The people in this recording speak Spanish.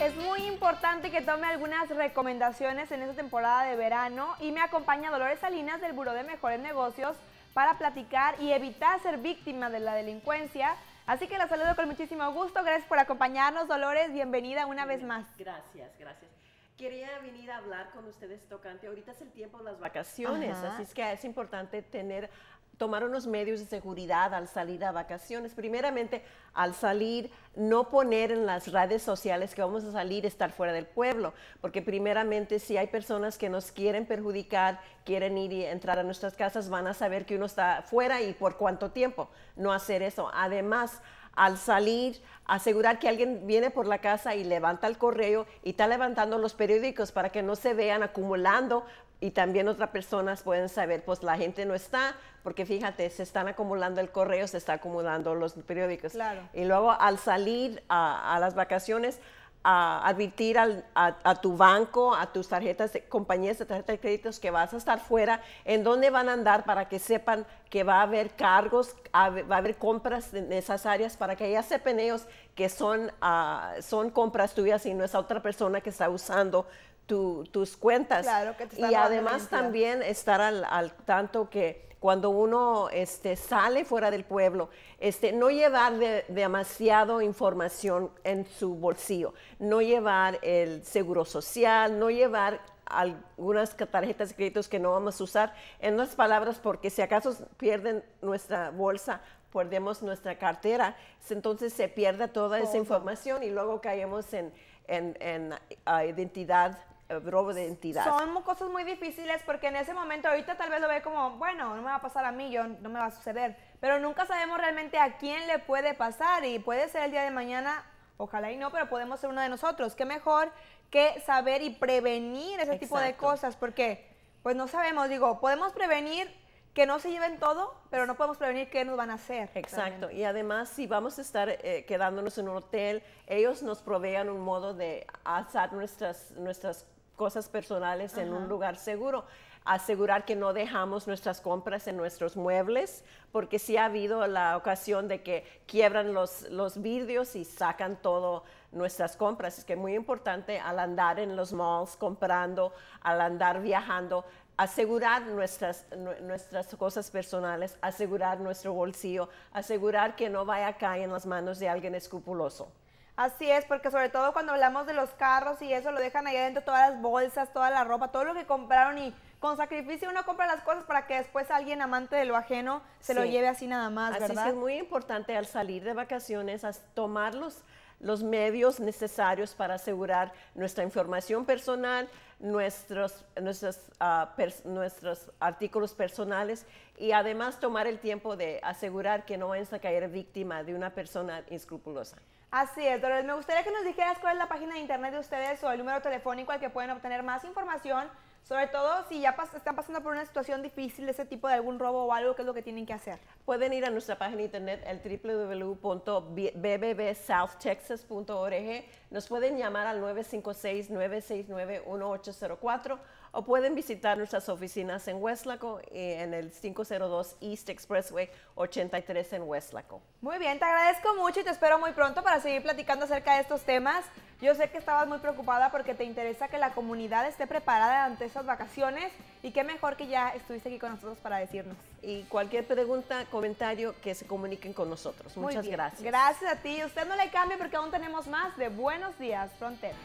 Es muy importante que tome algunas recomendaciones en esta temporada de verano y me acompaña Dolores Salinas del Buró de Mejores Negocios para platicar y evitar ser víctima de la delincuencia. Así que la saludo con muchísimo gusto. Gracias por acompañarnos, Dolores. Bienvenida una vez más. Gracias, gracias quería venir a hablar con ustedes tocante. Ahorita es el tiempo de las vacaciones, así es que es importante tener tomar los medios de seguridad al salir a vacaciones. Primeramente, al salir, no poner en las redes sociales que vamos a salir, estar fuera del pueblo, porque primeramente si hay personas que nos quieren perjudicar, quieren ir y entrar a nuestras casas, van a saber que uno está fuera y por cuánto tiempo. No hacer eso. Además, al salir, asegurar que alguien viene por la casa y levanta el correo y está levantando los periódicos para que no se vean acumulando y también otras personas pueden saber, pues la gente no está, porque fíjate, se están acumulando el correo, se están acumulando los periódicos. Y luego al salir a, las vacaciones, a advertir a, tu banco, a tus tarjetas, de, compañías de tarjetas de créditos que vas a estar fuera, en dónde van a andar para que sepan que va a haber cargos, va a haber compras en esas áreas, para que ya sepan ellos que son, ah, son compras tuyas y no es otra persona que está usando tus cuentas. Claro, que te y además también estar al, al, tanto que cuando uno este, sale fuera del pueblo, este, no llevar de, demasiado información en su bolsillo, no llevar el seguro social, no llevar algunas tarjetas de créditos que no vamos a usar. En otras palabras, porque si acaso pierden nuestra bolsa, perdemos nuestra cartera, entonces se pierde toda esa información y luego caemos en, en, en ah, identidad eh, robo de identidad. Son cosas muy difíciles porque en ese momento ahorita tal vez lo ve como, bueno, no me va a pasar a mí, yo no me va a suceder, pero nunca sabemos realmente a quién le puede pasar y puede ser el día de mañana, ojalá y no, pero podemos ser uno de nosotros. Qué mejor que saber y prevenir ese tipo de cosas, porque pues no sabemos, digo, podemos prevenir que no se lleven todo, pero no podemos prevenir qué nos van a hacer. Exacto, y además si vamos a estar eh, quedándonos en un hotel, ellos nos provean un modo de alzar nuestras, nuestras cosas personales en un lugar seguro. Asegurar que no dejamos nuestras compras en nuestros muebles, porque sí ha habido la ocasión de que quiebran los, los vidrios y sacan todo nuestras compras. Es que es muy importante al andar en los malls comprando, al andar viajando, asegurar nuestras, nuestras cosas personales, asegurar nuestro bolsillo, asegurar que no vaya a caer en las manos de alguien escrupuloso. Así es, porque sobre todo cuando hablamos de los carros y eso, lo dejan ahí adentro todas las bolsas, toda la ropa, todo lo que compraron y con sacrificio uno compra las cosas para que después alguien amante de lo ajeno se lo lleve así nada más, ¿verdad? Así es muy importante al salir de vacaciones, tomar los, medios necesarios para asegurar nuestra información personal, nuestros, nuestros, ah, nuestros artículos personales y además tomar el tiempo de asegurar que no vayas a caer víctima de una persona inscrupulosa. Así es, Me gustaría que nos dijeras cuál es la página de internet de ustedes o el número telefónico al que pueden obtener más información, sobre todo si ya están pasando por una situación difícil, ese tipo de algún robo o algo, ¿qué es lo que tienen que hacer? Pueden ir a nuestra página de internet, el www.bbbsouthtexas.org. Nos pueden llamar al 956-969-1804 o pueden visitar nuestras oficinas en Westlaco eh, en el 502 East Expressway 83 en Westlaco. Muy bien, te agradezco mucho y te espero muy pronto para seguir platicando acerca de estos temas. Yo sé que estabas muy preocupada porque te interesa que la comunidad esté preparada ante esas vacaciones y qué mejor que ya estuviste aquí con nosotros para decirnos. Y cualquier pregunta, comentario, que se comuniquen con nosotros. Muchas gracias. Gracias a ti. Usted no le cambie porque aún tenemos más de Buenos Días Frontera.